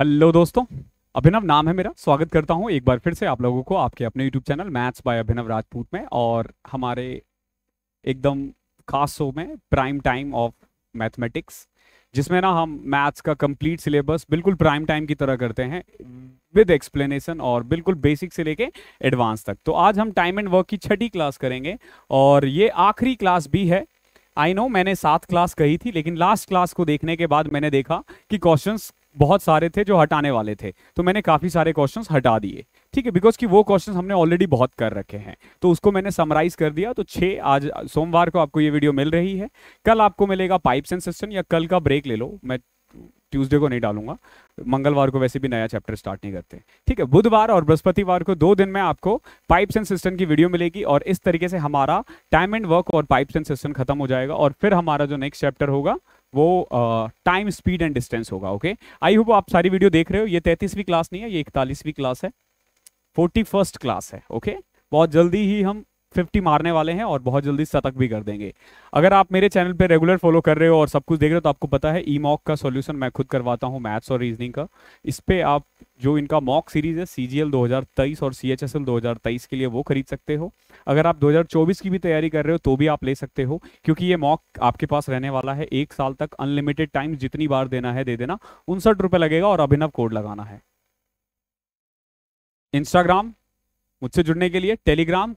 Hello दोस्तों अभिनव नाम है मेरा स्वागत करता हूं एक बार फिर से आप लोगों को आपके अपने YouTube channel maths by Abhinav Rajput में और हमारे एकदम खास शो में प्राइम टाइम ऑफ मैथमेटिक्स जिसमें ना हम मैथ्स का कंप्लीट सिलेबस बिल्कुल प्राइम टाइम की तरह करते हैं विद एक्सप्लेनेशन और बिल्कुल बेसिक से लेके एडवांस तक तो आज हम टाइम एंड वर्क की छठी क्लास करेंगे और ये आखिरी क्लास भी है आई नो मैंने सात क्लास कही थी लेकिन लास्ट क्लास को देखने के बाद मैंने देखा कि क्वेश्चंस बहुत सारे थे जो हटाने वाले थे तो मैंने काफ़ी सारे क्वेश्चंस हटा दिए ठीक है बिकॉज कि वो क्वेश्चन हमने ऑलरेडी बहुत कर रखे हैं तो उसको मैंने समराइज कर दिया तो छः आज सोमवार को आपको ये वीडियो मिल रही है कल आपको मिलेगा पाइप्स एंड सिस्टम या कल का ब्रेक ले लो मैं ट्यूजडे को नहीं डालूंगा मंगलवार को वैसे भी नया चैप्टर स्टार्ट नहीं करते ठीक है बुधवार और बृहस्पतिवार को दो दिन में आपको पाइप्स एंड सिस्टम की वीडियो मिलेगी और इस तरीके से हमारा टाइम एंड वर्क और पाइप्स एंड सिस्टम खत्म हो जाएगा और फिर हमारा जो नेक्स्ट चैप्टर होगा वो टाइम स्पीड एंड डिस्टेंस होगा ओके आई होप आप सारी वीडियो देख रहे हो ये तैतीसवीं क्लास नहीं है ये इकतालीसवीं क्लास है फोर्टी फर्स्ट क्लास है ओके बहुत जल्दी ही हम फिफ्टी मारने वाले हैं और बहुत जल्दी शतक भी कर देंगे अगर आप मेरे चैनल पे रेगुलर फॉलो कर रहे हो और सब कुछ देख रहे हो तो आपको पता है ई e मॉक का सॉल्यूशन मैं खुद करवाता हूँ मैथ्स और रीजनिंग का इस पर आप जो इनका मॉक सीरीज है सी जी एल और सी एच एस एल के लिए वो खरीद सकते हो अगर आप 2024 की भी तैयारी कर रहे हो तो भी आप ले सकते हो क्योंकि ये मॉक आपके पास रहने वाला है एक साल तक अनलिमिटेड टाइम जितनी बार देना है दे देना उनसठ रुपए लगेगा और अभिनव कोड लगाना है इंस्टाग्राम मुझसे जुड़ने के लिए टेलीग्राम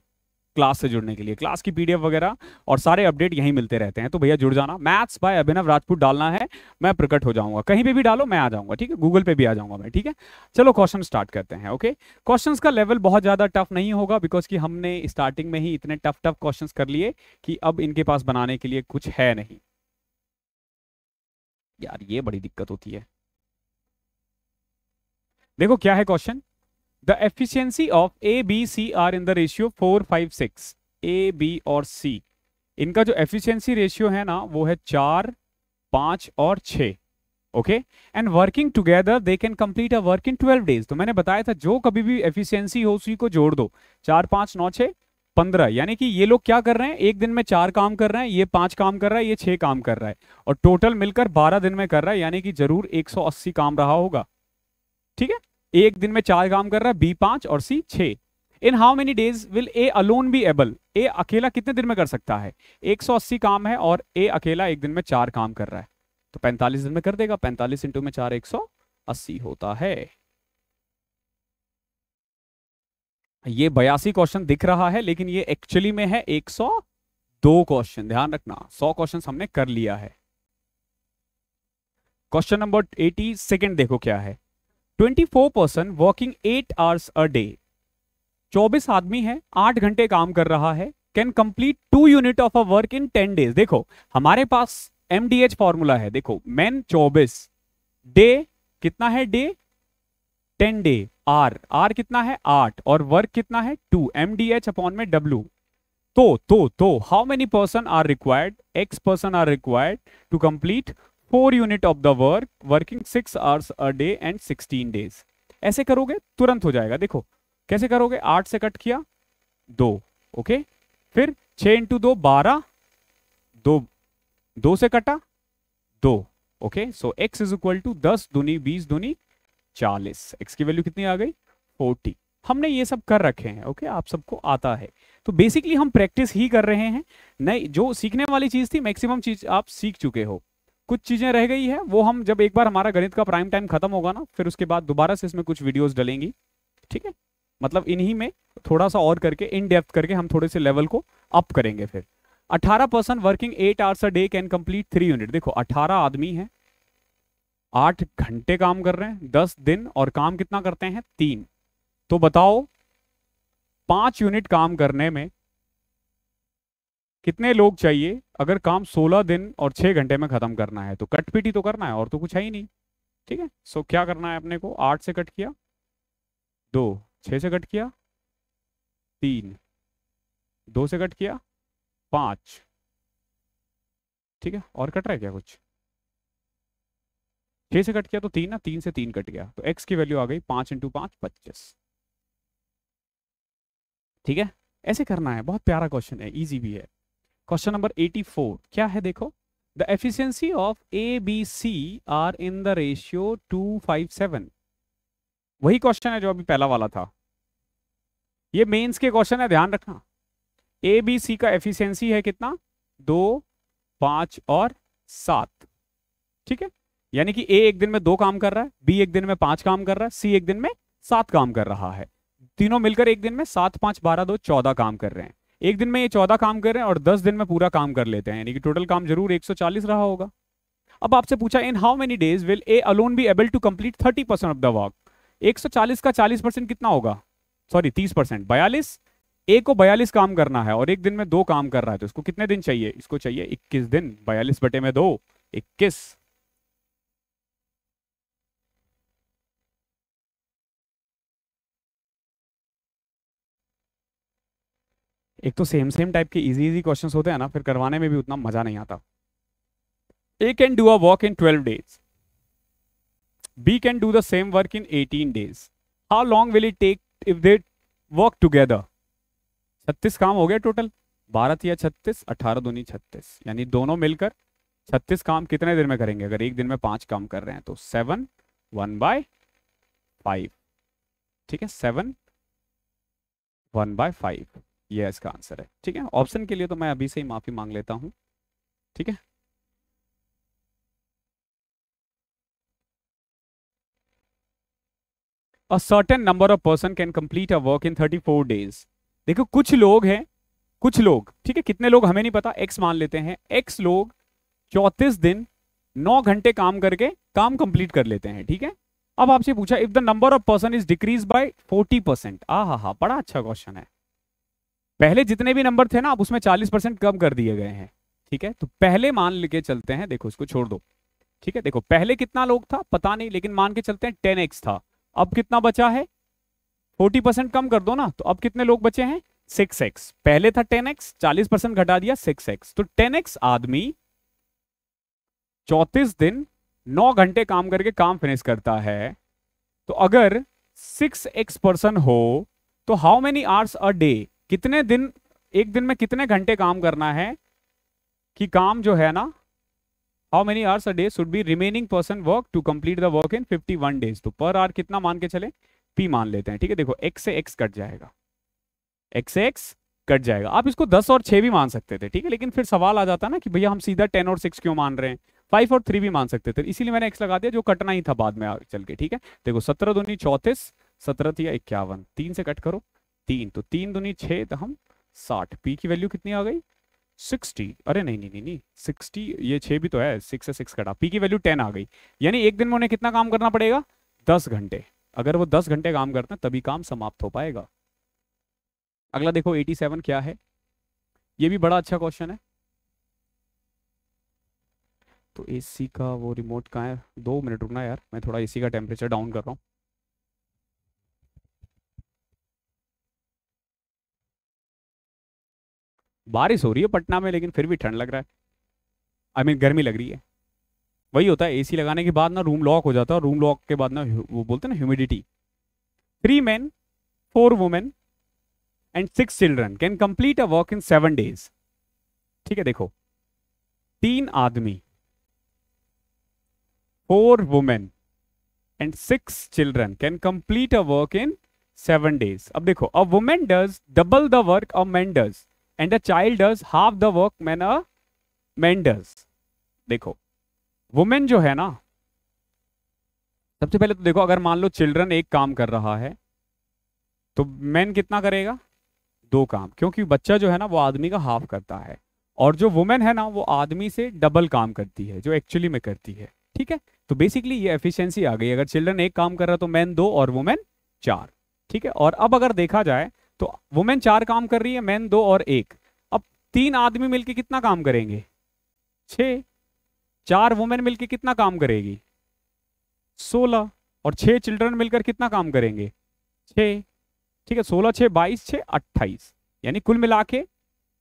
क्लास से जुड़ने के लिए क्लास की पीडीएफ वगैरह और सारे अपडेट यहीं मिलते रहते हैं तो भैया जुड़ जाना मैथ्स बाय अभिनव राजपूत डालना है मैं प्रकट हो जाऊंगा कहीं पे भी डालो मैं आ जाऊंगा ठीक है गूगल पे भी आ जाऊंगा मैं ठीक है चलो क्वेश्चन स्टार्ट करते हैं ओके क्वेश्चन का लेवल बहुत ज्यादा टफ नहीं होगा बिकॉज की हमने स्टार्टिंग में ही इतने टफ टफ क्वेश्चन कर लिए कि अब इनके पास बनाने के लिए कुछ है नहीं यार ये बड़ी दिक्कत होती है देखो क्या है question the efficiency of A B C are in the ratio four five six A B और सी इनका जो एफिशियंसी रेशियो है ना वो है चार पांच और छ okay and working together they can complete a work in twelve days तो मैंने बताया था जो कभी भी एफिशियंसी हो उसी को जोड़ दो चार पांच नौ छ पंद्रह यानी कि ये लोग क्या कर रहे हैं एक दिन में चार काम कर रहे हैं ये पांच काम कर रहा है ये छह काम कर रहा है और टोटल मिलकर बारह दिन में कर रहा है यानी कि जरूर एक सौ अस्सी काम रहा होगा ठीक है एक दिन में चार काम कर रहा है बी पांच और सी छे in how many days will A alone be able A अकेला कितने दिन में कर सकता है 180 काम है और ए अकेला एक दिन में चार काम कर रहा है तो 45 दिन में कर देगा 45 इंटू में चार 180 होता है ये बयासी क्वेश्चन दिख रहा है लेकिन ये एक्चुअली में है 102 क्वेश्चन ध्यान रखना 100 क्वेश्चन हमने कर लिया है क्वेश्चन नंबर एटी सेकेंड देखो क्या है twenty four person working eight hours a day चौबीस आदमी है आठ घंटे काम कर रहा है can complete two unit of a work in ten days देखो हमारे पास एम डी एच फॉर्मूला है देखो मैन चौबीस डे कितना है day ten day R R कितना है आठ और वर्क कितना है two M D H upon में डब्ल्यू तो तो तो how many person are required X person are required to complete four unit of the work working six hours a day and sixteen days ऐसे करोगे तुरंत हो जाएगा देखो कैसे करोगे आठ से कट किया दो ओके फिर छ इंटू दो बारह दो दो से कटा दो okay so X is equal to दस दुनी बीस दुनी चालीस एक्स की वैल्यू कितनी आ गई फोर्टी हमने ये सब कर रखे हैं ओके okay? आप सबको आता है तो बेसिकली हम प्रैक्टिस ही कर रहे हैं नहीं जो सीखने वाली चीज़ थी मैक्सिमम चीज़ आप सीख चुके हो कुछ चीज़ें रह गई है वो हम जब एक बार हमारा गणित का प्राइम टाइम खत्म होगा ना फिर उसके बाद दोबारा से इसमें कुछ वीडियोस डलेंगी ठीक है मतलब इन्हीं में थोड़ा सा और करके इन डेप्थ करके हम थोड़े से लेवल को अप करेंगे फिर 18 person working eight hours a day can complete three unit देखो 18 आदमी है आठ घंटे काम कर रहे हैं दस दिन और काम कितना करते हैं तीन तो बताओ पांच यूनिट काम करने में कितने लोग चाहिए अगर काम 16 दिन और 6 घंटे में खत्म करना है तो कट पीटी तो करना है और तो कुछ है ही नहीं ठीक है सो क्या करना है अपने को आठ से कट किया दो छः से कट किया तीन दो से कट किया पाँच ठीक है और कट रहा है क्या कुछ छः से कट किया तो तीन ना तीन से तीन कट गया तो एक्स की वैल्यू आ गई पाँच इंटू पाँच पच्चीस ठीक है ऐसे करना है बहुत प्यारा क्वेश्चन है इजी भी है क्वेश्चन नंबर 84 क्या है देखो the efficiency of A B C are in the ratio 257 वही क्वेश्चन है जो अभी पहला वाला था ये मेंस के क्वेश्चन है ध्यान रखना ए बी सी का एफिशिएंसी है कितना दो पांच और सात ठीक है यानी कि ए एक दिन में दो काम कर रहा है बी एक दिन में पांच काम कर रहा है सी एक दिन में सात काम कर रहा है तीनों मिलकर एक दिन में सात पांच बारह दो चौदह काम कर रहे हैं एक दिन में ये चौदह काम कर रहे हैं और दस दिन में पूरा काम कर लेते हैं यानी कि टोटल काम जरूर एक रहा होगा अब आपसे पूछा in how many days will A alone be able to complete thirty percent of the work एक का चालीस परसेंट कितना होगा सॉरी तीस परसेंट बयालीस ए को बयालीस काम करना है और एक दिन में दो काम कर रहा है तो इसको कितने दिन चाहिए इसको चाहिए इक्कीस दिन बयालीस बटे में दो इक्कीस एक तो सेम सेम टाइप के इजी इजी क्वेश्चंस होते हैं ना फिर करवाने में भी उतना मजा नहीं आता A can do a work in twelve days B can do the same work in eighteen days how long will it take if they work together छत्तीस काम हो गया टोटल बारह या छत्तीस अठारह दूनी छत्तीस यानी दोनों मिलकर छत्तीस काम कितने दिन में करेंगे अगर एक दिन में पांच काम कर रहे हैं तो सेवन वन बाय फाइव ठीक है सेवन वन बाय फाइव ये इसका आंसर है ठीक है ऑप्शन के लिए तो मैं अभी से ही माफी मांग लेता हूं ठीक है a certain number of person can complete a work in 34 days देखो कुछ लोग हैं कुछ लोग ठीक है कितने लोग हमें नहीं पता एक्स मान लेते हैं एक्स लोग चौतीस दिन नौ घंटे काम करके काम कंप्लीट कर लेते हैं ठीक है अब आपसे पूछा if the number of person is decrease by 40 percent आ हा हा बड़ा अच्छा क्वेश्चन है पहले जितने भी नंबर थे ना आप उसमें चालीस परसेंट कम कर दिए गए हैं ठीक है तो पहले मान लेके चलते हैं देखो इसको छोड़ दो ठीक है देखो पहले कितना लोग था पता नहीं लेकिन मान के चलते हैं टेन एक्स था अब कितना बचा है फोर्टी परसेंट कम कर दो ना तो अब कितने लोग बचे हैं सिक्स एक्स पहले था टेन एक्स चालीस परसेंट घटा दिया सिक्स एक्स तो टेन एक्स आदमी चौतीस दिन नौ घंटे काम करके काम फिनिश करता है तो अगर सिक्स एक्स पर्सन हो तो how many hours a day कितने दिन एक दिन में कितने घंटे काम करना है कि काम जो है ना how many hours a day should be remaining person work to complete the work in 51 days तो पर आवर कितना मान के चले पी मान लेते हैं ठीक है देखो एक्स से एक्स कट जाएगा एक्स से एक्स कट जाएगा आप इसको दस और छः भी मान सकते थे ठीक है लेकिन फिर सवाल आ जाता ना कि भैया हम सीधा टेन और सिक्स क्यों मान रहे हैं फाइव और थ्री भी मान सकते थे इसीलिए मैंने एक्स लगा दिया जो कटना ही था बाद में चल के ठीक है देखो सत्रह दूनी चौतीस सत्रह थी इक्यावन तीन से कट करो तीन तो तीन दुनी दूनी तो हम साठ पी की वैल्यू कितनी आ गई सिक्सटी अरे नहीं नहीं नहीं सिक्सटी ये छः भी तो है सिक्स सिक्स कटा पी की वैल्यू टेन आ गई यानी एक दिन में उन्हें कितना काम करना पड़ेगा दस घंटे अगर वो दस घंटे काम करते हैं तभी काम समाप्त हो पाएगा अगला देखो एटी सेवन क्या है ये भी बड़ा अच्छा क्वेश्चन है तो एसी का वो रिमोट कहाँ है दो मिनट रुकना यार मैं थोड़ा एसी का टेम्परेचर डाउन कर रहा हूँ बारिश हो रही है पटना में लेकिन फिर भी ठंड लग रहा है आई I मीन mean, गर्मी लग रही है वही होता है एसी लगाने के बाद ना रूम लॉक हो जाता है और रूम लॉक के बाद ना वो बोलते हैं ना humidity three man four women and six children can complete a work in seven days ठीक है देखो तीन आदमी four women and six children can complete a work in seven days अब देखो a women does double the work a man does and the child does half the work man a man does देखो women जो है ना सबसे पहले तो देखो अगर मान लो चिल्ड्रन एक काम कर रहा है तो मैन कितना करेगा दो काम क्योंकि बच्चा जो है ना वो आदमी का हाफ करता है और जो वुमेन है ना वो आदमी से डबल काम करती है जो एक्चुअली में करती है ठीक है तो बेसिकली ये एफिशिएंसी आ गई अगर चिल्ड्रन एक काम कर रहा तो मैन दो और वुमेन चार ठीक है और अब अगर देखा जाए तो वुमेन चार काम कर रही है मैन दो और एक अब तीन आदमी मिलके कितना काम करेंगे छ चार वुमेन मिलके कितना काम करेगी सोलह और छह चिल्ड्रन मिलकर कितना काम करेंगे छ ठीक है सोलह छह बाईस छह अट्ठाईस यानी कुल मिला के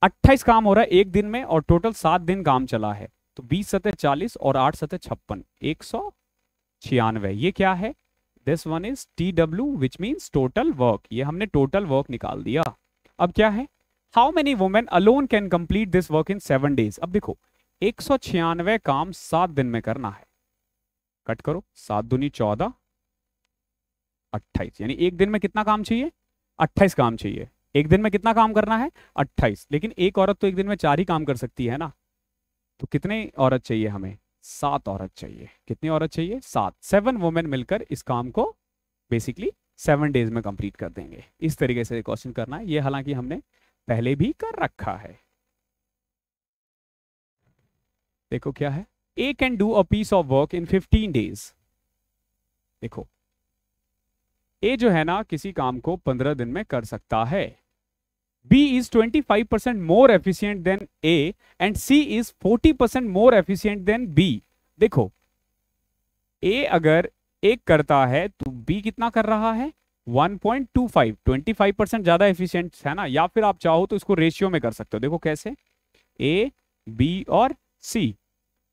अट्ठाईस काम हो रहा है एक दिन में और टोटल सात दिन काम चला है तो बीस सतह चालीस और आठ सतह छप्पन एक सौ छियानवे ये क्या है this one is T W which means total work ये हमने टोटल वर्क निकाल दिया अब क्या है how many women alone can complete this work in seven days अब देखो एक सौ छियानवे काम सात दिन में करना है कट करो सात दुनी चौदह अट्ठाईस यानी एक दिन में कितना काम चाहिए अट्ठाईस काम चाहिए एक दिन में कितना काम करना है अट्ठाईस लेकिन एक औरत तो एक दिन में चार ही काम कर सकती है ना तो कितने औरत चाहिए हमें सात औरत चाहिए कितनी औरत चाहिए सात सेवन वुमेन मिलकर इस काम को बेसिकली सेवन डेज में कंप्लीट कर देंगे इस तरीके से क्वेश्चन करना है ये हालांकि हमने पहले भी कर रखा है देखो क्या है A can do a piece of work in fifteen days देखो ए जो है ना किसी काम को पंद्रह दिन में कर सकता है B is 25% more efficient than A and C is 40% more efficient than B. देखो A अगर एक करता है तो B कितना कर रहा है 1.25 25% ज्यादा एफिशियंट है ना या फिर आप चाहो तो इसको रेशियो में कर सकते हो देखो कैसे A, B और C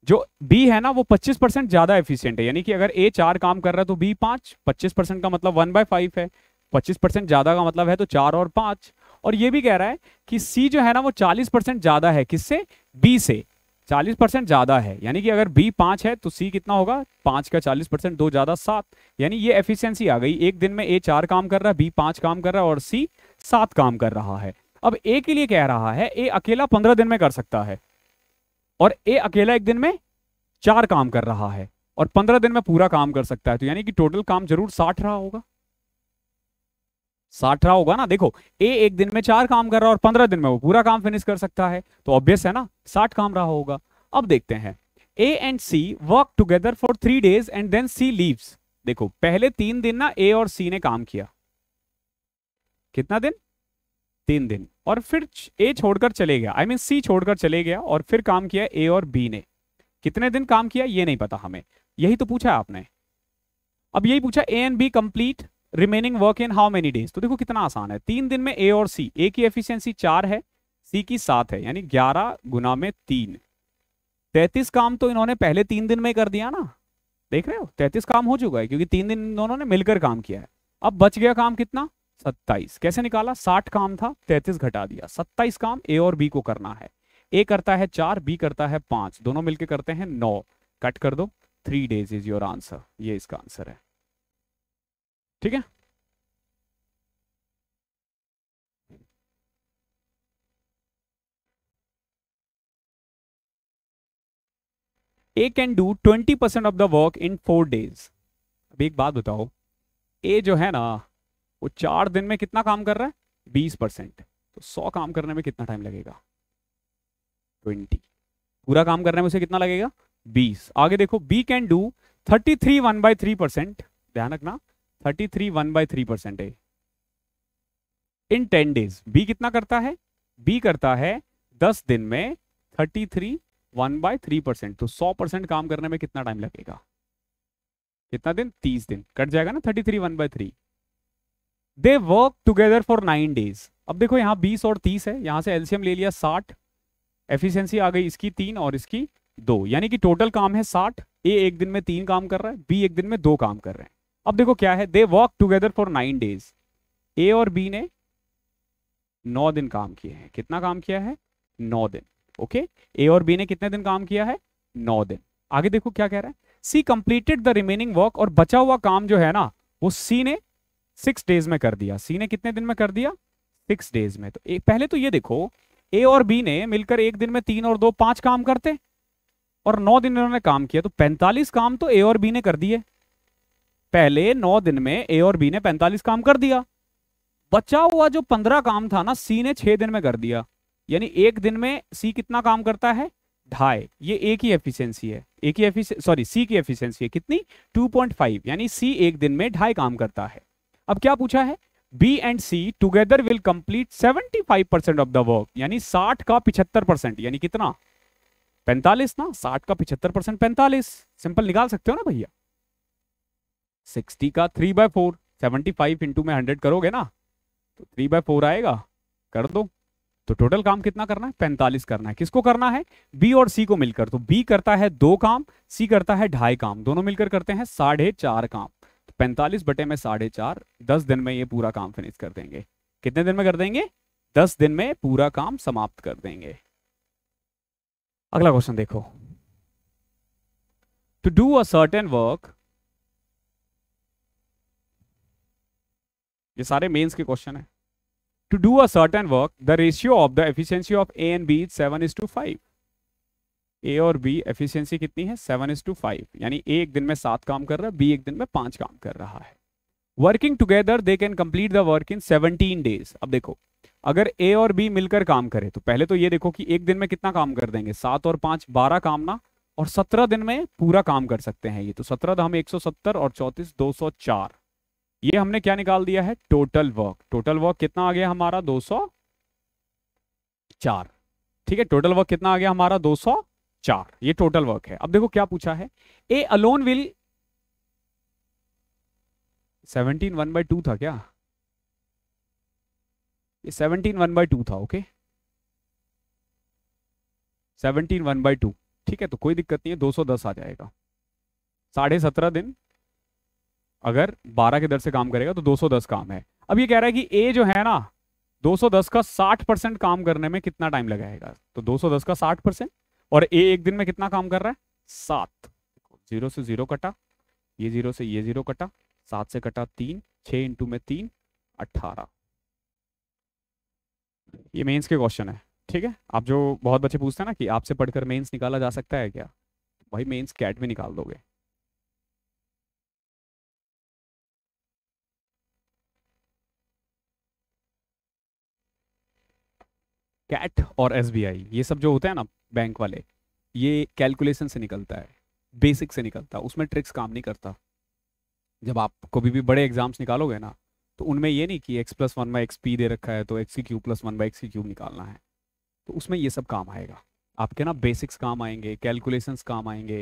जो B है ना वो 25% ज्यादा एफिशियंट है यानी कि अगर A चार काम कर रहा है तो B पांच 25% का मतलब 1 बाय फाइव है 25% ज्यादा का मतलब है तो चार और पांच और ये भी कह रहा है कि सी जो है ना वो चालीस परसेंट ज्यादा है किससे बी से चालीस परसेंट ज्यादा है यानी कि अगर बी पांच है तो सी कितना होगा पांच का चालीस परसेंट दो ज्यादा सात यानी ये एफिशिएंसी आ गई एक दिन में ए चार काम कर रहा है बी पांच काम कर रहा है और सी सात काम कर रहा है अब ए के लिए कह रहा है ए अकेला पंद्रह दिन में कर सकता है और ए अकेला एक दिन में चार काम कर रहा है और पंद्रह दिन में पूरा काम कर सकता है तो यानी कि टोटल काम जरूर साठ रहा होगा साठ रहा होगा ना देखो ए एक दिन में चार काम कर रहा है और पंद्रह दिन में वो पूरा काम फिनिश कर सकता है तो ऑब्वियस है ना साठ काम रहा होगा अब देखते हैं A and C work together for three days and then C leaves देखो पहले तीन दिन ना ए और सी ने काम किया कितना दिन तीन दिन और फिर ए छोड़कर चले गया आई मीन सी छोड़कर चले गया और फिर काम किया ए और बी ने कितने दिन काम किया ये नहीं पता हमें यही तो पूछा आपने अब यही पूछा A and B complete remaining work in how many days तो देखो कितना आसान है तीन दिन में ए और सी ए की एफिशियंसी चार है सी की सात है यानी ग्यारह गुना में तीन तैतीस काम तो इन्होंने पहले तीन दिन में कर दिया ना देख रहे हो तैतीस काम हो चुका है क्योंकि तीन दिन दोनों ने मिलकर काम किया है अब बच गया काम कितना सत्ताईस कैसे निकाला साठ काम था तैतीस घटा दिया सत्ताईस काम ए और बी को करना है ए करता है चार बी करता है पांच दोनों मिलकर करते हैं नौ कट कर दो three days is your answer ये इसका आंसर है ठीक है A can do twenty percent of the work in four days अब एक बात बताओ ए जो है ना वो चार दिन में कितना काम कर रहा है बीस परसेंट तो सौ काम करने में कितना टाइम लगेगा ट्वेंटी पूरा काम करने में उसे कितना लगेगा बीस आगे देखो B can do thirty three one by three percent ध्यान रखना thirty three one by three percent in ten days B कितना करता है बी करता है दस दिन में thirty three one by three percent तो सौ परसेंट काम करने में कितना टाइम लगेगा कितना दिन तीस दिन कट जाएगा ना thirty three one by three they work together for nine days अब देखो यहां बीस और तीस है यहां से एल्सियम ले लिया साठ एफिशियंसी आ गई इसकी तीन और इसकी दो यानी कि टोटल काम है साठ ए एक दिन में तीन काम कर रहा है बी एक दिन में दो काम कर रहे हैं अब देखो क्या है they walk together for nine days A और बी ने नौ दिन काम किए हैं कितना काम किया है नौ दिन ओके ए और बी ने कितने दिन काम किया है नौ दिन आगे देखो क्या कह रहा है C completed the remaining work और बचा हुआ काम जो है ना वो सी ने सिक्स डेज में कर दिया सी ने कितने दिन में कर दिया सिक्स डेज में तो ए, पहले तो ये देखो ए और बी ने मिलकर एक दिन में तीन और दो पांच काम करते और नौ दिन इन्होंने काम किया तो पैंतालीस काम तो ए और बी ने कर दिए पहले नौ दिन में ए और बी ने पैंतालीस काम कर दिया बचा हुआ जो पंद्रह काम था ना सी ने छह दिन में कर दिया यानी एक दिन में सी कितना काम करता है ढाई ये एक ही एफिशिएंसी है एक ही सॉरी सी की एफिशिएंसी है कितनी 2.5 यानी सी एक दिन में ढाई काम करता है अब क्या पूछा है B and C together will complete 75 percent of the work यानी 60 का 75 परसेंट यानी कितना 45 ना 60 का 75 परसेंट पैंतालीस सिंपल निकाल सकते हो ना भैया सिक्सटी का three by four seventy five into में हंड्रेड करोगे ना तो थ्री बाय फोर आएगा कर दो तो टोटल काम कितना करना है पैंतालीस करना है किसको करना है बी और सी को मिलकर तो बी करता है दो काम सी करता है ढाई काम दोनों मिलकर करते हैं साढ़े चार काम तो पैंतालीस बटे में साढ़े चार दस दिन में ये पूरा काम फिनिश कर देंगे कितने दिन में कर देंगे दस दिन में पूरा काम समाप्त कर देंगे अगला क्वेश्चन देखो to do a certain work ये सारे मेंस के क्वेश्चन है to do a certain work the ratio of the efficiency of A and B is seven is to five A और बी एफिशिएंसी कितनी है सेवन इज टू फाइव यानी ए एक दिन में सात काम कर रहा है बी एक दिन में पांच काम कर रहा है working together they can complete the work in seventeen days अब देखो अगर ए और बी मिलकर काम करे तो पहले तो ये देखो कि एक दिन में कितना काम कर देंगे सात और पांच बारह काम ना और सत्रह दिन में पूरा काम कर सकते हैं ये तो सत्रह तो हम एक सौ सत्तर और चौतीस दो सौ चार ये हमने क्या निकाल दिया है टोटल वर्क टोटल वर्क कितना आ गया हमारा 204 ठीक है टोटल वर्क कितना आ गया हमारा 204 ये टोटल वर्क है अब देखो क्या पूछा है A alone will 17 one by two था क्या ये 17 वन बाई टू था okay seventeen 17 one by two ठीक है तो कोई दिक्कत नहीं है 210 आ जाएगा साढ़े सत्रह दिन अगर 12 के दर से काम करेगा तो 210 काम है अब ये कह रहा है कि ए जो है ना 210 का 60 परसेंट काम करने में कितना टाइम लगाएगा तो 210 का 60 परसेंट और ए एक दिन में कितना काम कर रहा है सात जीरो से जीरो कटा ये जीरो से ये जीरो कटा सात से कटा तीन छ इंटू में तीन अट्ठारह ये मेंस के क्वेश्चन है ठीक है आप जो बहुत बच्चे पूछते हैं ना कि आपसे पढ़कर मेंस निकाला जा सकता है क्या भाई मेंस कैट में निकाल दोगे कैट और एस ये सब जो होते हैं ना बैंक वाले ये कैलकुलेशन से निकलता है बेसिक से निकलता है उसमें ट्रिक्स काम नहीं करता जब आप कभी भी बड़े एग्जाम्स निकालोगे ना तो उनमें ये नहीं कि x plus one by x p दे रखा है तो एक्स की cube plus one by x की क्यूब निकालना है तो उसमें ये सब काम आएगा आपके ना बेसिक्स काम आएंगे कैलकुलेशंस काम आएंगे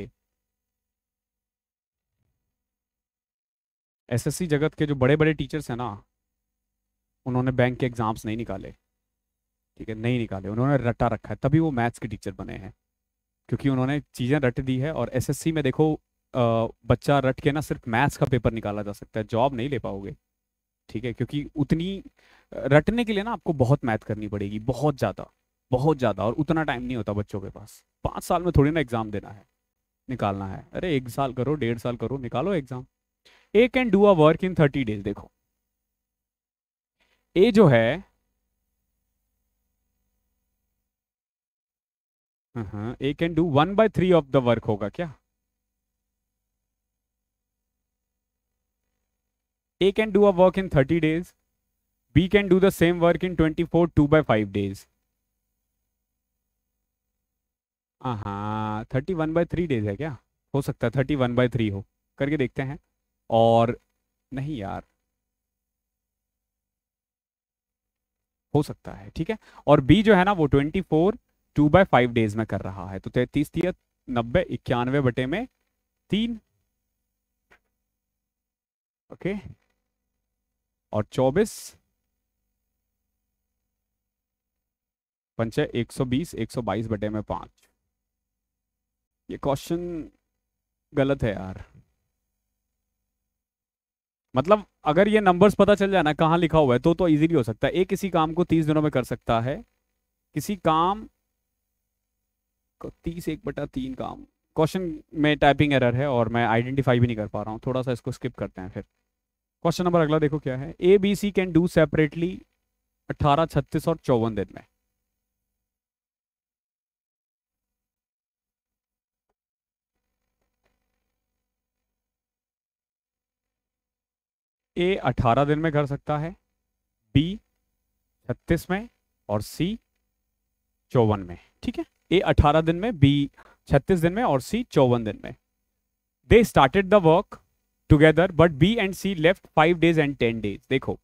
एसएससी जगत के जो बड़े बड़े टीचर्स हैं ना उन्होंने बैंक के एग्ज़ाम्स नहीं निकाले ठीक है नहीं निकाले उन्होंने रटा रखा है तभी वो मैथ्स के टीचर बने हैं क्योंकि उन्होंने चीज़ें रट दी है और एसएससी में देखो आ, बच्चा रट के ना सिर्फ मैथ्स का पेपर निकाला जा सकता है जॉब नहीं ले पाओगे ठीक है क्योंकि उतनी रटने के लिए ना आपको बहुत मैथ करनी पड़ेगी बहुत ज़्यादा बहुत ज़्यादा और उतना टाइम नहीं होता बच्चों के पास पाँच साल में थोड़ी ना एग्ज़ाम देना है निकालना है अरे एक साल करो डेढ़ साल करो निकालो exam A can do a work in thirty days देखो ए जो है A can do one by three of the work होगा क्या A can do a work in thirty days B can do the same work in twenty four two by five days हाँ thirty one by three days है क्या हो सकता है thirty one by three हो करके देखते हैं और नहीं यार हो सकता है ठीक है और बी जो है ना वो twenty four two by five days में कर रहा है तो तैतीस नब्बे इक्यानवे बटे में तीन ओके और चौबीस पंचे एक सौ बीस एक सौ बाईस बटे में पांच ये क्वेश्चन गलत है यार मतलब अगर ये नंबर्स पता चल जाए ना कहाँ लिखा हुआ है तो तो इजीली हो सकता है एक किसी काम को तीस दिनों में कर सकता है किसी काम तीस एक बटा तीन काम क्वेश्चन में टाइपिंग एरर है और मैं आइडेंटिफाई भी नहीं कर पा रहा हूँ थोड़ा सा इसको स्किप करते हैं फिर क्वेश्चन नंबर अगला देखो क्या है A B C can do separately अट्ठारह छत्तीस और चौवन दिन में ए 18 दिन में कर सकता है बी 36 में और सी चौवन में ठीक है ए 18 दिन में बी 36 दिन में और सी चौवन दिन में they started the work together but B and C left five days and ten days देखो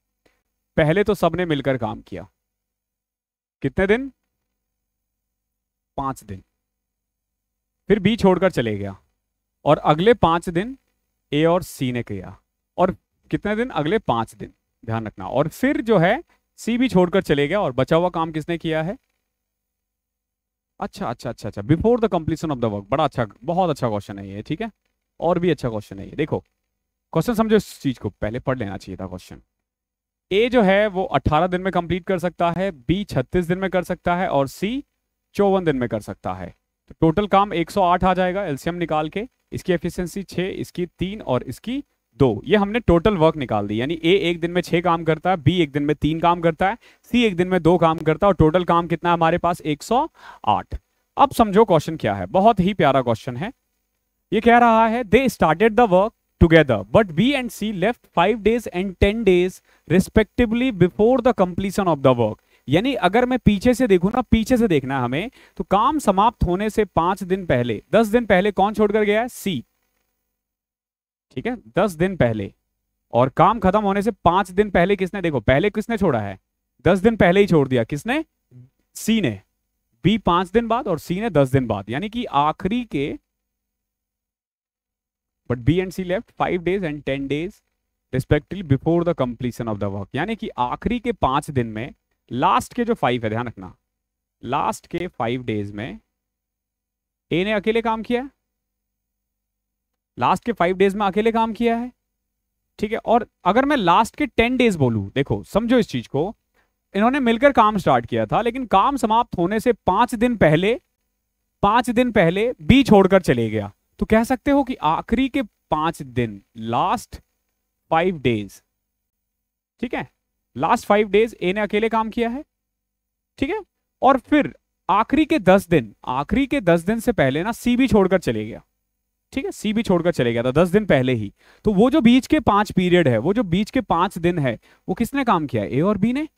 पहले तो सबने मिलकर काम किया कितने दिन पांच दिन फिर बी छोड़कर चले गया और अगले पांच दिन ए और सी ने किया और कितने दिन अगले पांच दिन ध्यान रखना और फिर जो है सी भी छोड़कर चले गया और बचा हुआ काम किसने किया है अच्छा अच्छा अच्छा अच्छा before the completion of the work बड़ा अच्छा बहुत अच्छा क्वेश्चन है ये ठीक है और भी अच्छा क्वेश्चन है ये देखो क्वेश्चन समझो इस चीज को पहले पढ़ लेना चाहिए था क्वेश्चन ए जो है वो 18 दिन में कंप्लीट कर सकता है बी 36 दिन में कर सकता है और सी चौवन दिन में कर सकता है तो टोटल काम 108 आ जाएगा एलसीएम निकाल के इसकी एफिशिएंसी 6 इसकी तीन और इसकी दो ये हमने टोटल वर्क निकाल दी यानी ए एक दिन में छः काम करता है बी एक दिन में तीन काम करता है सी एक दिन में दो काम करता है और टोटल काम कितना है हमारे पास 108 अब समझो क्वेश्चन क्या है बहुत ही प्यारा क्वेश्चन है ये कह रहा है they started the work together but B and C left five days and ten days respectively before the completion of the work यानी अगर मैं पीछे से देखू ना पीछे से देखना हमें तो काम समाप्त होने से पांच दिन पहले दस दिन पहले कौन छोड़कर गया है सी ठीक है दस दिन पहले और काम खत्म होने से पांच दिन पहले किसने देखो पहले किसने छोड़ा है दस दिन पहले ही छोड़ दिया किसने सी ने बी पांच दिन बाद और सी ने दस दिन बाद यानी कि आखिरी के but B and C left five days and ten days respectively before the completion of the work यानी कि आखिरी के पांच दिन में लास्ट के जो फाइव है ध्यान रखना लास्ट के फाइव डेज में ए ने अकेले काम किया लास्ट के फाइव डेज में अकेले काम किया है ठीक है और अगर मैं लास्ट के टेन डेज बोलू देखो समझो इस चीज को इन्होंने मिलकर काम स्टार्ट किया था लेकिन काम समाप्त होने से पांच दिन पहले पांच दिन पहले बी छोड़कर चले गया तो कह सकते हो कि आखिरी के पांच दिन लास्ट फाइव डेज ठीक है लास्ट फाइव डेज ए ने अकेले काम किया है ठीक है और फिर आखिरी के दस दिन आखिरी के दस दिन से पहले ना सी भी छोड़कर चले गया ठीक है सी भी छोड़कर चले गया था दस दिन पहले ही तो वो जो बीच के पांच पीरियड है वो जो बीच के पांच दिन है वो किसने काम किया ए और बी ने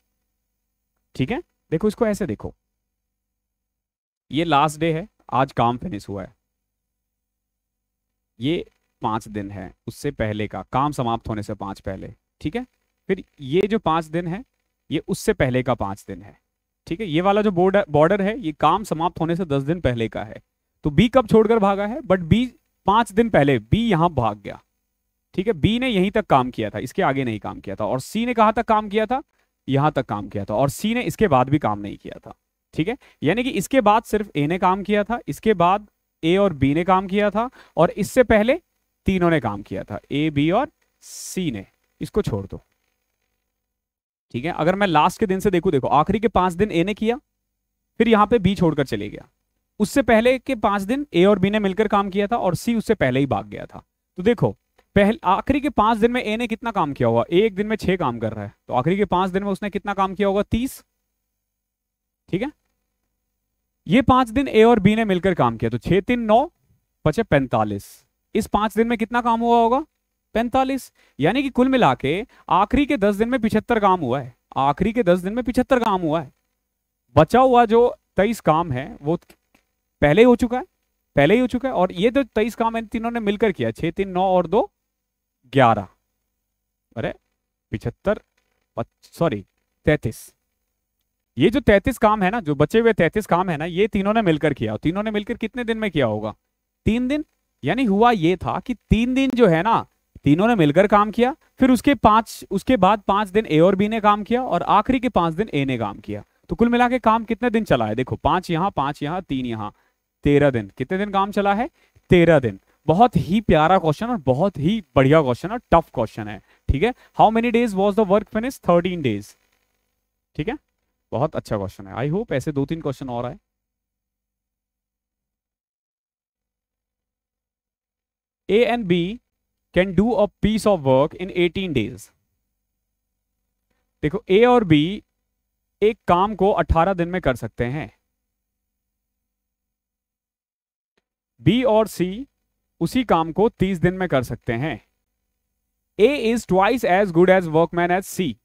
ठीक है देखो इसको ऐसे देखो ये लास्ट डे है आज काम फिनिश हुआ है ये पांच दिन है उससे पहले का काम समाप्त होने से पांच पहले ठीक है फिर ये जो पांच दिन है ये उससे पहले का पांच दिन है ठीक है ये वाला जो बॉर्डर बॉर्डर है ये काम समाप्त होने से दस दिन पहले का है तो बी कब छोड़कर भागा है बट बी पांच दिन पहले बी यहां भाग गया ठीक है बी ने यहीं तक काम किया था इसके आगे नहीं काम किया था और सी ने कहा तक काम किया था यहां तक काम किया था और सी ने इसके बाद भी काम नहीं किया था ठीक है यानी कि इसके बाद सिर्फ ए ने काम किया था इसके बाद ए और बी ने काम किया था और इससे पहले तीनों ने काम किया था ए बी और सी ने इसको छोड़ दो ठीक है अगर मैं लास्ट के दिन से देखू देखो आखिरी के पांच दिन ए ने किया फिर यहां पे बी छोड़कर चले गया उससे पहले के पांच दिन ए और बी ने मिलकर काम किया था और सी उससे पहले ही भाग गया था तो देखो पहले आखिरी के पांच दिन में ए ने कितना काम किया होगा एक दिन में छह काम कर रहा है तो आखिरी के पांच दिन में उसने कितना काम किया होगा तीस ठीक है ये पांच दिन ए और बी ने मिलकर काम किया तो छह तीन नौ पचे पैंतालीस इस पांच दिन में कितना काम हुआ होगा पैंतालीस यानी कि कुल मिला के आखिरी के दस दिन में पिछहत्तर काम हुआ है आखिरी के दस दिन में पिछहत्तर काम हुआ है बचा हुआ जो तेईस काम है वो पहले ही हो चुका है पहले ही हो चुका है और ये जो तेईस काम है तीनों ने मिलकर किया छह तीन नौ और दो ग्यारह अरे पिछहत्तर सॉरी तैतीस ये जो तैतीस काम है ना जो बचे हुए तैतीस काम है ना ये तीनों ने मिलकर किया तीनों ने मिलकर कितने दिन में किया होगा तीन दिन यानी हुआ ये था कि तीन दिन जो है ना तीनों ने मिलकर काम किया फिर उसके पांच उसके बाद पांच दिन ए और बी ने काम किया और आखिरी के पांच दिन ए ने काम किया तो कुल मिला के काम कितने दिन चला है देखो पांच यहाँ पांच यहाँ तीन यहाँ तेरह दिन कितने दिन काम चला है तेरह दिन बहुत ही प्यारा क्वेश्चन और बहुत ही बढ़िया क्वेश्चन और टफ क्वेश्चन है ठीक है how many days was the work finish thirteen days ठीक है बहुत अच्छा क्वेश्चन है आई होप ऐसे दो तीन क्वेश्चन और आए A and B can do a piece of work in 18 days देखो ए और बी एक काम को 18 दिन में कर सकते हैं बी और सी उसी काम को 30 दिन में कर सकते हैं A is twice as good as workman as C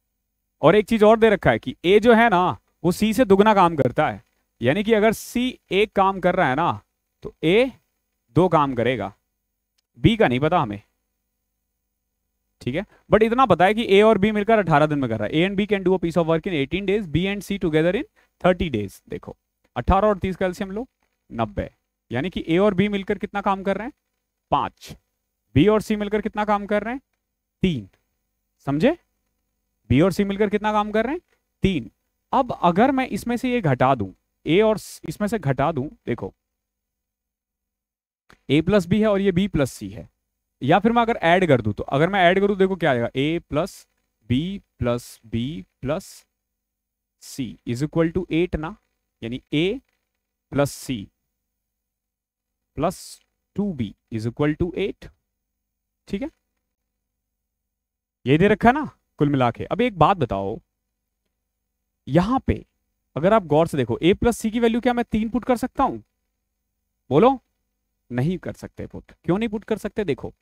और एक चीज और दे रखा है कि ए जो है ना वो सी से दुगना काम करता है यानी कि अगर सी एक काम कर रहा है ना तो ए दो काम करेगा बी का नहीं पता हमें ठीक है बट इतना पता है कि ए और बी मिलकर 18 दिन में कर रहा है A and B can do a piece of work in 18 days B and C together in 30 days देखो 18 और 30 का लो 90 यानी कि ए और बी मिलकर कितना काम कर रहे हैं पांच बी और सी मिलकर कितना काम कर रहे हैं तीन समझे बी और सी मिलकर कितना काम कर रहे हैं तीन अब अगर मैं इसमें से ये घटा दूं ए और इसमें से घटा दूं देखो ए प्लस बी है और ये बी प्लस सी है या फिर मैं अगर ऐड कर दूं तो अगर मैं ऐड करूं देखो क्या आएगा A plus B plus B plus C is equal to eight ना यानी A plus C plus two B is equal to eight ठीक है ये दे रखा है ना कुल मिला के अब एक बात बताओ यहां पे अगर आप गौर से देखो ए प्लस सी की वैल्यू क्या मैं तीन पुट कर सकता हूं बोलो नहीं कर सकते पुट क्यों नहीं पुट कर सकते देखो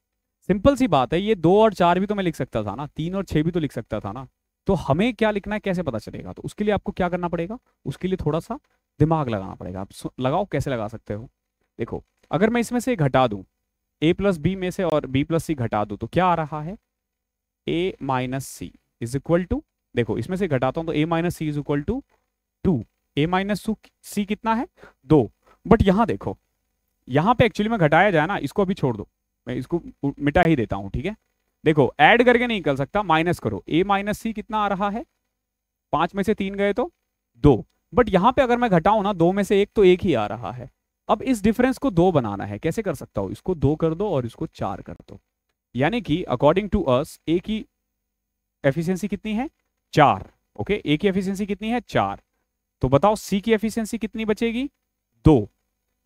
सिंपल सी बात है ये दो और चार भी तो मैं लिख सकता था ना तीन और छह भी तो लिख सकता था ना तो हमें क्या लिखना है कैसे पता चलेगा तो उसके लिए आपको क्या करना पड़ेगा उसके लिए थोड़ा सा दिमाग लगाना पड़ेगा आप लगाओ कैसे लगा सकते हो देखो अगर मैं इसमें से घटा दूं ए प्लस बी में से और बी प्लस सी घटा दूं तो क्या आ रहा है A minus C is equal to देखो इसमें से घटाता हूं तो A minus C is equal to two A minus C कितना है दो बट यहां देखो यहां पे एक्चुअली में घटाया जाए ना इसको अभी छोड़ दो मैं इसको मिटा ही देता हूं ठीक है देखो ऐड करके नहीं कर सकता माइनस करो ए माइनस सी कितना आ रहा है पांच में से तीन गए तो दो बट यहां पे अगर मैं घटाऊ ना दो में से एक तो एक ही आ रहा है अब इस डिफरेंस को दो बनाना है कैसे कर सकता हूं इसको दो कर दो और इसको चार कर दो यानी कि अकॉर्डिंग टू अस ए की एफिशिएंसी कितनी है चार ओके ए की एफिशिएंसी कितनी है चार तो बताओ सी की एफिशिएंसी कितनी बचेगी दो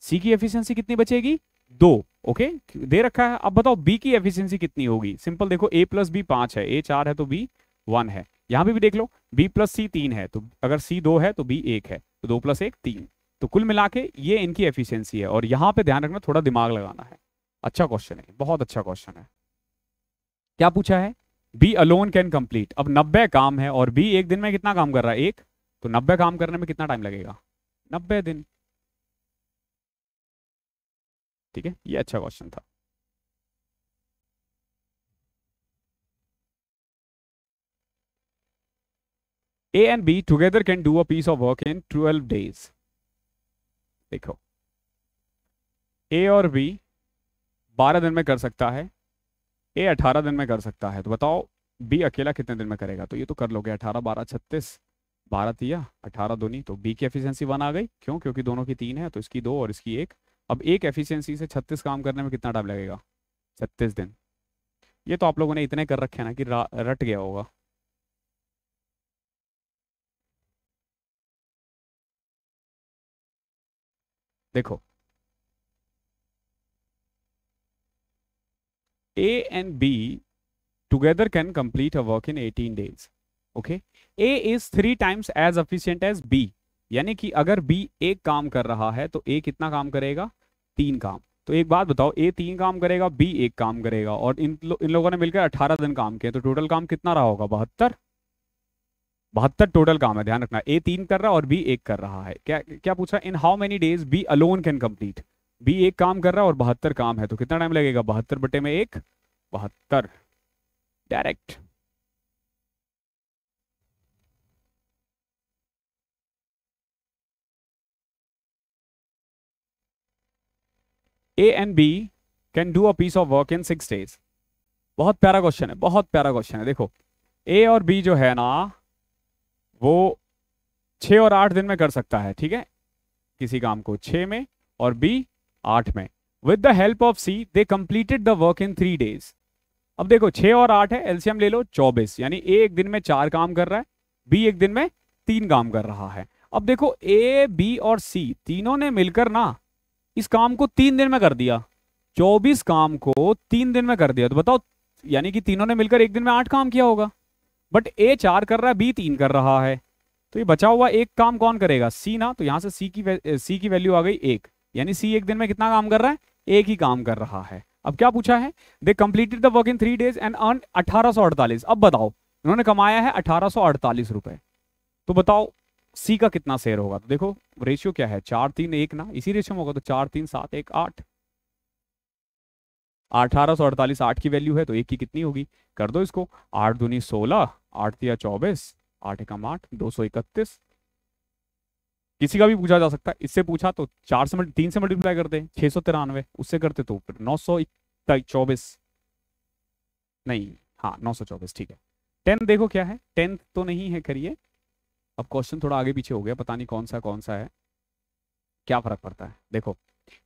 सी की एफिशिएंसी कितनी बचेगी दो ओके दे रखा है अब बताओ बी की एफिशियंसी कितनी होगी सिंपल देखो ए प्लस बी पांच है ए चार है तो बी वन है यहां पे भी देख लो बी प्लस सी तीन है तो अगर सी दो है तो बी एक है तो दो प्लस एक तीन तो कुल मिला के ये इनकी एफिशिएंसी है और यहां पे ध्यान रखना थोड़ा दिमाग लगाना है अच्छा क्वेश्चन है बहुत अच्छा क्वेश्चन है क्या पूछा है बी अलोन कैन कंप्लीट अब नब्बे काम है और बी एक दिन में कितना काम कर रहा है एक तो नब्बे काम करने में कितना टाइम लगेगा नब्बे दिन ठीक है ये अच्छा क्वेश्चन था A and B together can do a piece of work in twelve days देखो ए और बी बारह दिन में कर सकता है ए अठारह दिन में कर सकता है तो बताओ बी अकेला कितने दिन में करेगा तो ये तो कर लोगे अठारह बारह छत्तीस बारह तिया अठारह दोनी तो बी की एफिशिएंसी वन आ गई क्यों क्योंकि दोनों की तीन है तो इसकी दो और इसकी एक अब एक एफिशिएंसी से छत्तीस काम करने में कितना टाइम लगेगा छत्तीस दिन ये तो आप लोगों ने इतने कर रखे हैं ना कि रट गया होगा देखो A and B together can complete a work in 18 days okay A is three times as efficient as B यानी कि अगर बी एक काम कर रहा है तो ए कितना काम करेगा तीन काम तो एक बात बताओ ए तीन काम करेगा बी एक काम करेगा और इन लो, इन लोगों ने मिलकर अठारह दिन काम किया तो टोटल काम कितना रहा होगा बहत्तर बहत्तर टोटल काम है ध्यान रखना ए तीन कर रहा है और बी एक कर रहा है क्या क्या पूछा in how many days B alone can complete B एक काम कर रहा है और बहत्तर काम है तो कितना टाइम लगेगा बहत्तर बटे में एक बहत्तर direct A and B can do a piece of work in six days बहुत प्यारा क्वेश्चन है बहुत प्यारा क्वेश्चन है देखो ए और बी जो है ना वो छ और आठ दिन में कर सकता है ठीक है किसी काम को छ में और बी आठ में with the help of C they completed the work in three days अब देखो छ और आठ है एलसीएम ले लो चौबीस यानी ए एक दिन में चार काम कर रहा है बी एक दिन में तीन काम कर रहा है अब देखो ए बी और सी तीनों ने मिलकर ना इस काम को तीन दिन में कर दिया चौबीस काम को तीन दिन में कर दिया तो बताओ यानी कि तीनों ने मिलकर एक दिन में आठ काम किया होगा बट ए चार कर रहा है बी तीन कर रहा है तो ये बचा हुआ एक काम कौन करेगा सी ना तो यहां से सी की सी की वैल्यू आ गई एक यानी सी एक दिन में कितना काम कर रहा है एक ही काम कर रहा है अब क्या पूछा है they completed the work in three days and earn अठारह अब बताओ उन्होंने कमाया है अठारह रुपए तो बताओ सी का कितना शेयर होगा तो देखो रेशियो क्या है चार तीन एक ना इसी रेशियो में होगा तो चार तीन सात एक आठ अठारह सौ अड़तालीस आठ की वैल्यू है तो एक की कितनी होगी कर दो इसको आठ दूनी सोलह आठ तिया चौबीस आठ एकम आठ दो सौ इकतीस किसी का भी पूछा जा सकता है इससे पूछा तो चार से तीन से मल्टीप्लाई करते छह सौ तिरानवे उससे करते तो फिर नौ सौ चौबीस नहीं हाँ नौ सौ चौबीस ठीक है टेंथ देखो क्या है टेंथ तो नहीं है करिए अब क्वेश्चन थोड़ा आगे पीछे हो गया पता नहीं कौन सा कौन सा है क्या फर्क पड़ता है देखो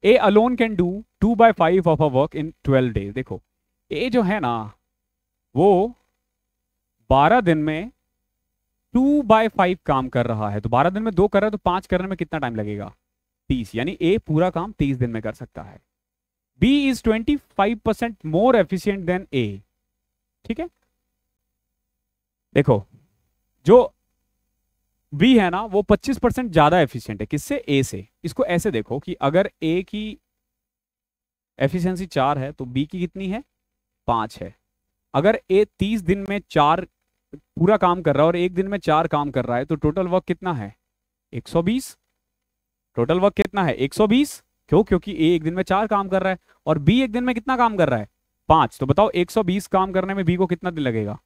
A alone can do two by five of a work in twelve days देखो ए जो है ना वो बारह दिन में टू बाय फाइव काम कर रहा है तो बारह दिन में दो कर रहा है तो पांच करने में कितना टाइम लगेगा तीस यानी ए पूरा काम तीस दिन में कर सकता है B is twenty five percent more efficient than A ठीक है देखो जो बी है ना वो 25 परसेंट ज्यादा एफिशिएंट है किससे ए से इसको ऐसे देखो कि अगर ए की एफिशिएंसी चार है तो बी की कितनी है पांच है अगर ए तीस दिन में चार पूरा काम कर रहा है और एक दिन में चार काम कर रहा है तो टोटल वर्क कितना है 120 टोटल वर्क कितना है 120 क्यों क्योंकि ए एक दिन में चार काम कर रहा है और बी एक दिन में कितना काम कर रहा है पांच तो बताओ 120 काम करने में बी को कितना दिन लगेगा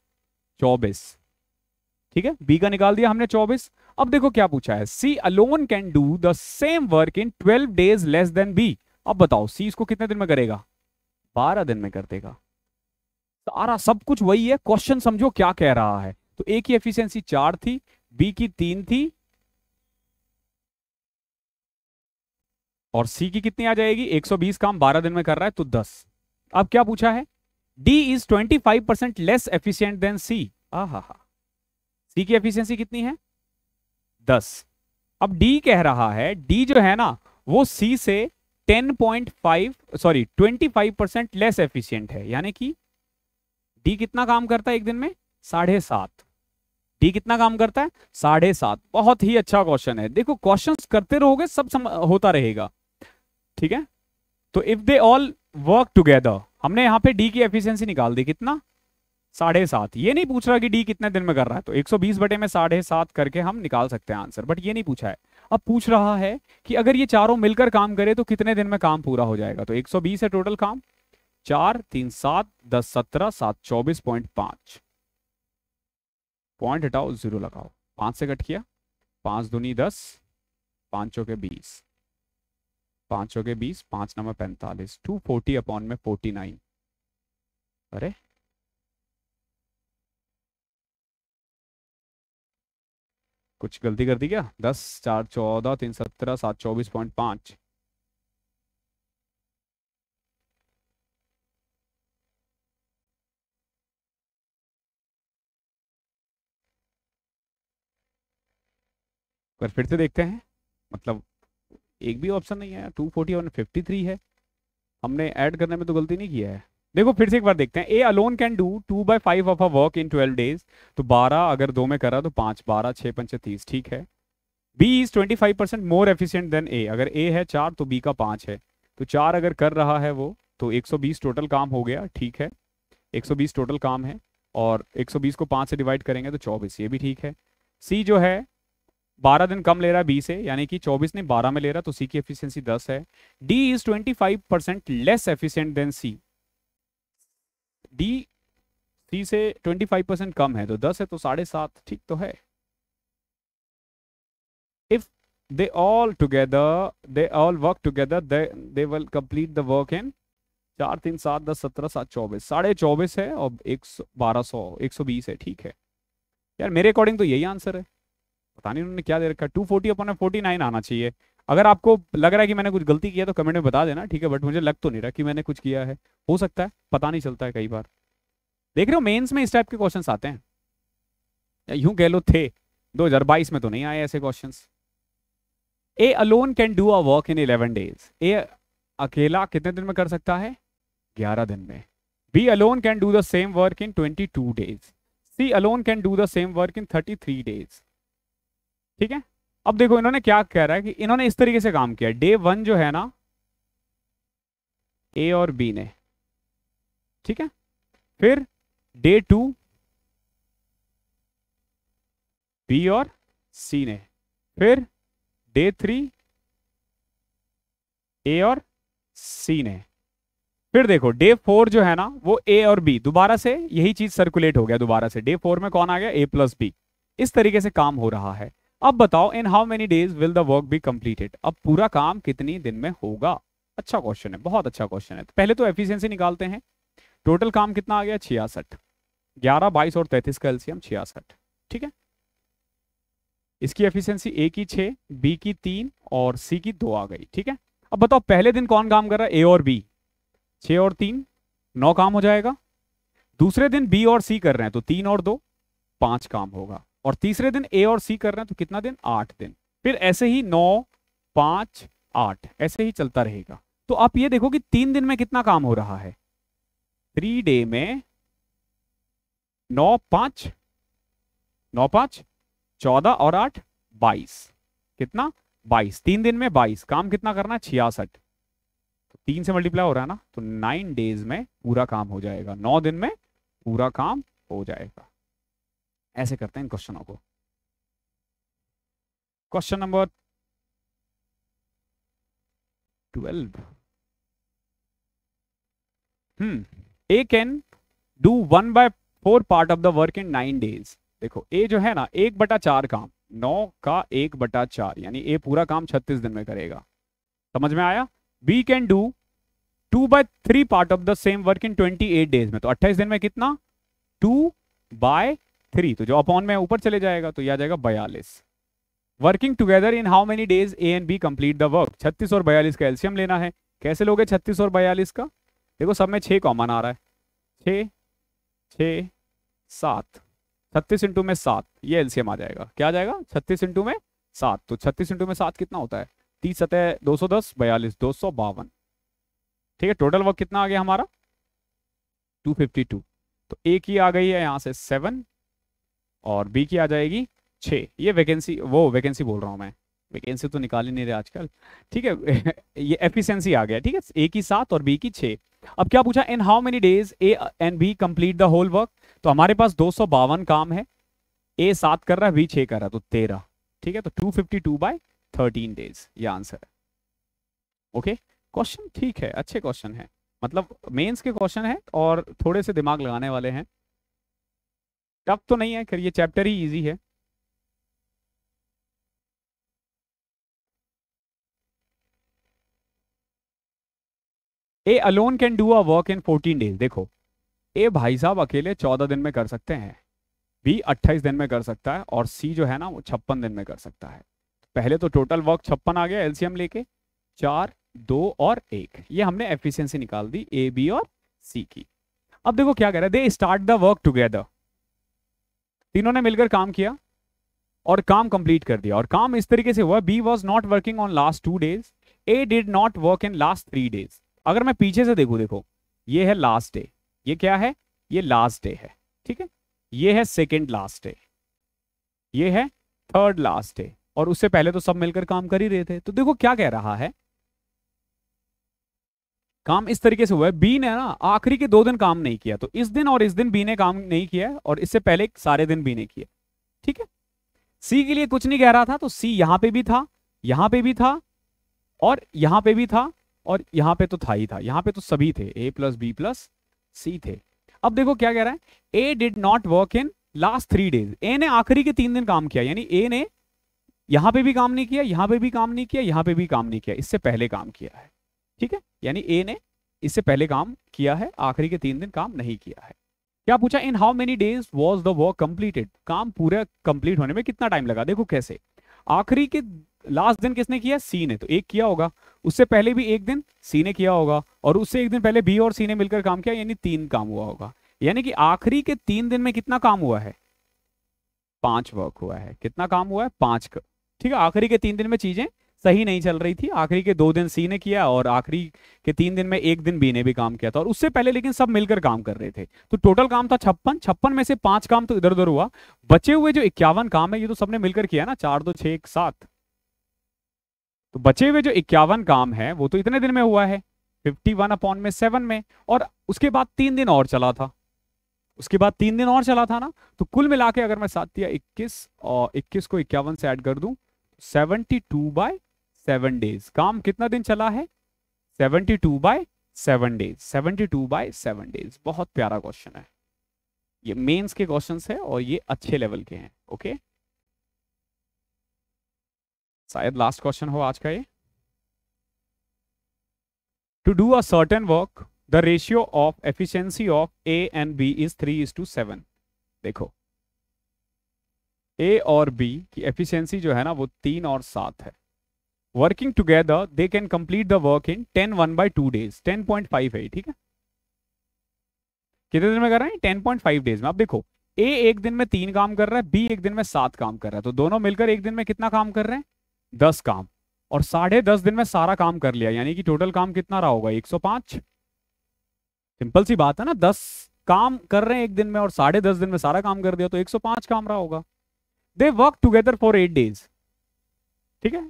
चौबीस ठीक है बी का निकाल दिया हमने चौबीस अब देखो क्या पूछा है C alone can do the same work in twelve days less than B अब बताओ सी इसको कितने दिन में करेगा बारह दिन में कर देगा सारा सब कुछ वही है क्वेश्चन समझो क्या कह रहा है तो ए की एफिशिएंसी चार थी बी की तीन थी और सी की कितनी आ जाएगी 120 काम 12 दिन में कर रहा है तो 10 अब क्या पूछा है D is 25 percent less efficient than C आहा हा डी की एफिशिएंसी कितनी है दस अब डी कह रहा है डी जो है ना वो सी से 10.5 सॉरी 25 परसेंट लेस एफिशिएंट है यानी कि डी कितना काम करता है एक दिन में साढ़े सात डी कितना काम करता है साढ़े सात बहुत ही अच्छा क्वेश्चन है देखो क्वेश्चंस करते रहोगे सब सम, होता रहेगा ठीक है तो if they all work together हमने यहां पे डी की एफिशिएंसी निकाल दी कितना साढ़े सात ये नहीं पूछ रहा कि डी कितने दिन में कर रहा है तो 120 बटे में साढ़े सात करके हम निकाल सकते हैं आंसर बट ये नहीं पूछा है अब पूछ रहा है कि अगर ये चारों मिलकर काम करे तो कितने दिन में काम पूरा हो जाएगा तो 120 है टोटल काम चार तीन सात दस सत्रह सात चौबीस पॉइंट पांच पॉइंट हटाओ जीरो लगाओ पांच से कट किया पांच दूनी दस पांचों के बीस पांचों के बीस पांच नंबर पैंतालीस टू फोर्टी अपॉन में फोर्टी नाइन अरे कुछ गलती कर दी क्या दस चार चौदह तीन सत्रह सात चौबीस पॉइंट पांच पर फिर से देखते हैं मतलब एक भी ऑप्शन नहीं है टू फोर्टी और फिफ्टी थ्री है हमने ऐड करने में तो गलती नहीं किया है देखो फिर से एक बार देखते हैं A alone can do two by five of a work in twelve days तो बारह अगर दो में करा तो पांच बारह छह पंच तीस ठीक है B is twenty five percent more efficient than A अगर ए है चार तो बी का पांच है तो चार अगर कर रहा है वो तो एक सौ बीस टोटल काम हो गया ठीक है एक सौ बीस टोटल काम है और एक सौ बीस को पांच से डिवाइड करेंगे तो चौबीस ये भी ठीक है सी जो है बारह दिन कम ले रहा है बी से यानी कि चौबीस ने बारह में ले रहा तो सी की एफिशियंसी दस है D is twenty five percent less efficient than C D C से 25 परसेंट कम है तो 10 है तो साढ़े सात ठीक तो है if they all together they all work together they will complete the work in चार तीन सात दस सत्रह सात चौबीस साढ़े चौबीस है और एक सौ बारह सौ एक सौ बीस है ठीक है यार मेरे अकॉर्डिंग तो यही आंसर है पता नहीं उन्होंने क्या दे रखा है two forty upon forty nine आना चाहिए अगर आपको लग रहा है कि मैंने कुछ गलती किया तो कमेंट में बता देना ठीक है बट मुझे लग तो नहीं रहा कि मैंने कुछ किया है हो सकता है पता नहीं चलता है कई बार देख रहे हो मेंस में इस टाइप के क्वेश्चन आते हैं यूं कह लो थे 2022 में तो नहीं आए ऐसे question A alone can do a work in eleven days A अकेला कितने दिन में कर सकता है ग्यारह दिन में B alone can do the same work in two days C alone can do the same work in three days ठीक है अब देखो इन्होंने क्या कह रहा है कि इन्होंने इस तरीके से काम किया डे वन जो है ना ए और बी ने ठीक है फिर डे टू बी और सी ने फिर डे थ्री ए और सी ने फिर देखो डे फोर जो है ना वो ए और बी दोबारा से यही चीज सर्कुलेट हो गया दोबारा से डे फोर में कौन आ गया ए प्लस बी इस तरीके से काम हो रहा है अब बताओ in how many days will the work be completed अब पूरा काम कितनी दिन में होगा अच्छा क्वेश्चन है बहुत अच्छा क्वेश्चन है तो पहले तो एफिशिएंसी निकालते हैं टोटल काम कितना आ गया छियासठ ग्यारह बाईस और तैतीस का एल्सियम छियासठ ठीक है इसकी एफिशिएंसी ए की छ बी की तीन और सी की दो आ गई ठीक है अब बताओ पहले दिन कौन काम कर रहा है ए और बी छ और तीन नौ काम हो जाएगा दूसरे दिन बी और सी कर रहे हैं तो तीन और दो पांच काम होगा और तीसरे दिन ए और सी कर रहे हैं तो कितना दिन आठ दिन फिर ऐसे ही नौ पांच आठ ऐसे ही चलता रहेगा तो आप ये देखो कि तीन दिन में कितना काम हो रहा है थ्री डे में नौ पांच नौ पांच चौदह और आठ बाईस कितना बाईस तीन दिन में बाईस काम कितना करना है छियासठ तो तीन से मल्टीप्लाई हो रहा है ना तो नाइन डेज में पूरा काम हो जाएगा नौ दिन में पूरा काम हो जाएगा ऐसे करते हैं इन क्वेश्चनों को question number twelve hmm A can do one by four part of the work in nine days देखो ए जो है ना एक बटा चार काम नौ का एक बटा चार यानी ए पूरा काम छत्तीस दिन में करेगा समझ में आया B can do two by three part of the same work in twenty eight days में तो अट्ठाईस दिन में कितना टू बाय थ्री तो जो अपॉन में ऊपर चले जाएगा तो यह आ जाएगा बयालीस working together in how many days A and B complete the work छत्तीस और बयालीस का एल्शियम लेना है कैसे लोगे छत्तीस और बयालीस का देखो सब में छः कॉमन आ रहा है छः छः सात छत्तीस इंटू में सात ये एल्सियम आ जाएगा क्या आ जाएगा छत्तीस इंटू में सात तो छत्तीस इंटू में सात कितना होता है तीस सतह दो सौ दस बयालीस दो सौ बावन ठीक है टोटल वर्क कितना आ गया हमारा टू फिफ्टी टू तो एक ही आ गई है यहाँ से सेवन और बी की आ जाएगी छः ये वैकेंसी वो वैकेंसी बोल रहा हूँ मैं वैकेंसी तो निकाल ही नहीं रहे आजकल ठीक है ये एफिशिएंसी आ गया ठीक है ए की सात और बी की छः अब क्या पूछा in how many days A and B complete the whole work तो हमारे पास दो काम है ए सात कर रहा है बी छः कर रहा है तो तेरह ठीक है तो two fifty two by thirteen days ये आंसर है ओके क्वेश्चन ठीक है अच्छे क्वेश्चन है मतलब मेंस के क्वेश्चन है और थोड़े से दिमाग लगाने वाले हैं टफ तो नहीं है खैर ये चैप्टर ही इजी है A alone can do a work in fourteen days देखो ए भाई साहब अकेले चौदह दिन में कर सकते हैं बी अट्ठाईस दिन में कर सकता है और सी जो है ना वो छप्पन दिन में कर सकता है पहले तो टोटल वर्क छप्पन आ गया एलसीएम लेके चार दो और एक ये हमने एफिशिएंसी निकाल दी ए बी और सी की अब देखो क्या कह रहा है they start the work together तीनों ने मिलकर काम किया और काम कंप्लीट कर दिया और काम इस तरीके से हुआ B was not working on last two days A did not work in last three days अगर मैं पीछे से देखू देखो ये है लास्ट डे ये क्या है ये लास्ट डे है ठीक है ये है सेकेंड लास्ट डे ये है थर्ड लास्ट डे और उससे पहले तो सब मिलकर काम कर ही रहे थे तो देखो क्या कह रहा है काम इस तरीके से हुआ है बी ने ना आखिरी के दो दिन काम नहीं किया तो इस दिन और इस दिन बी ने काम नहीं किया और इससे पहले सारे दिन बी ने किया ठीक है सी के लिए कुछ नहीं कह रहा था तो सी यहां पे भी था यहां पे भी था और यहां पे भी था और यहां पे तो था ही था यहां पे तो सभी थे A plus B plus C थे अब देखो क्या कह रहा है A did not work in last three days A ने आखिरी के तीन दिन काम किया यानी ए ने यहां पे भी काम नहीं किया यहां पे भी काम नहीं किया यहां पे भी काम नहीं किया इससे पहले काम किया है ठीक है यानी ए ने इससे पहले काम किया है आखिरी के तीन दिन काम नहीं किया है क्या पूछा in how many days was the work completed काम पूरा कंप्लीट होने में कितना टाइम लगा देखो कैसे आखिरी के लास्ट दिन किसने किया सी ने तो एक किया होगा उससे पहले भी एक दिन सी ने किया होगा और उससे एक दिन पहले बी और सी ने मिलकर काम किया यानी तीन काम हुआ होगा यानी कि आखिरी के तीन दिन में कितना काम हुआ है पांच वर्क हुआ है कितना काम हुआ है पांच ठीक है आखिरी के तीन दिन में चीजें सही नहीं चल रही थी आखिरी के दो दिन सी ने किया और आखिरी के तीन दिन में एक दिन बी ने भी काम किया था और उससे पहले लेकिन सब मिलकर काम कर रहे थे तो टोटल काम था छप्पन छप्पन में से पांच काम तो इधर उधर हुआ बचे हुए जो इक्यावन काम है ये तो सबने मिलकर किया ना चार दो छ एक सात तो बचे हुए जो इक्यावन काम है वो तो इतने दिन में हुआ है फिफ्टी वन अपॉन में सेवन में और उसके बाद तीन दिन और चला था उसके बाद तीन दिन और चला था ना तो कुल मिला के अगर मैं सात दिया इक्कीस और इक्कीस को इक्यावन से ऐड कर दूं तो seventy two by seven days काम कितना दिन चला है seventy two by seven days seventy two by seven days बहुत प्यारा क्वेश्चन है ये मेंस के क्वेश्चंस है और ये अच्छे लेवल के हैं ओके शायद लास्ट क्वेश्चन हो आज का ये to do a certain work the ratio of efficiency of A and B is three is to seven देखो ए और बी की एफिशिएंसी जो है ना वो तीन और सात है working together they can complete the work in ten one by two days ten point five है ठीक है कितने दिन में कर रहे हैं टेन पॉइंट फाइव डेज में आप देखो ए एक दिन में तीन काम कर रहा है बी एक दिन में सात काम कर रहा है तो दोनों मिलकर एक दिन में कितना काम कर रहे हैं दस काम और साढ़े दस दिन में सारा काम कर लिया यानी कि टोटल काम कितना रहा होगा एक सौ पांच सिंपल सी बात है ना दस काम कर रहे हैं एक दिन में और साढ़े दस दिन में सारा काम कर दिया तो एक सौ पांच काम रहा होगा they work together for eight days ठीक है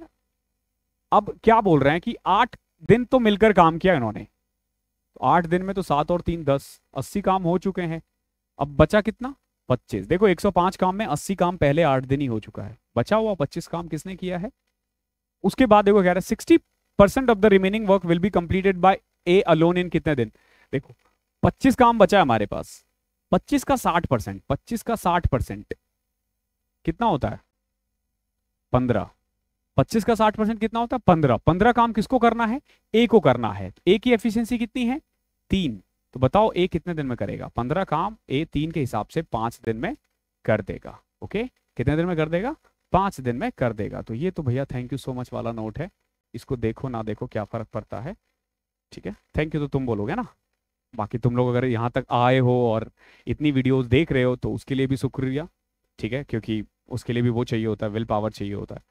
अब क्या बोल रहे हैं कि आठ दिन तो मिलकर काम किया इन्होंने तो आठ दिन में तो सात और तीन दस अस्सी काम हो चुके हैं अब बचा कितना पच्चीस देखो एक सौ पांच काम में अस्सी काम पहले आठ दिन ही हो चुका है बचा हुआ पच्चीस काम किसने किया है उसके बाद देखो कह रहा है sixty percent of the remaining work will be completed by A alone in कितने दिन देखो पच्चीस काम बचा है हमारे पास पच्चीस का साठ परसेंट पच्चीस का साठ परसेंट कितना होता है पंद्रह पच्चीस का साठ परसेंट कितना होता है पंद्रह पंद्रह काम किसको करना है ए को करना है ए की एफिशिएंसी कितनी है तीन तो बताओ ए कितने दिन में करेगा पंद्रह काम ए तीन के हिसाब से पांच दिन में कर देगा ओके कितने दिन में कर देगा पांच दिन में कर देगा तो ये तो भैया थैंक यू सो मच वाला नोट है इसको देखो ना देखो क्या फर्क पड़ता है ठीक है थैंक यू तो तुम बोलोगे ना बाकी तुम लोग अगर यहाँ तक आए हो और इतनी वीडियो देख रहे हो तो उसके लिए भी शुक्रिया ठीक है क्योंकि उसके लिए भी वो चाहिए होता है विल पावर चाहिए होता है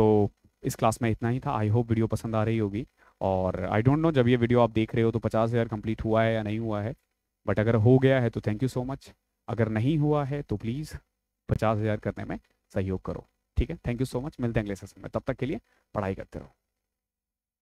तो इस क्लास में इतना ही था आई होप वीडियो पसंद आ रही होगी और आई डोंट नो जब ये वीडियो आप देख रहे हो तो पचास हज़ार कम्प्लीट हुआ है या नहीं हुआ है बट अगर हो गया है तो थैंक यू सो मच अगर नहीं हुआ है तो प्लीज़ पचास हज़ार करने में सहयोग करो ठीक है थैंक यू सो मच मिलते हैं अगले सेशन में तब तक के लिए पढ़ाई करते रहो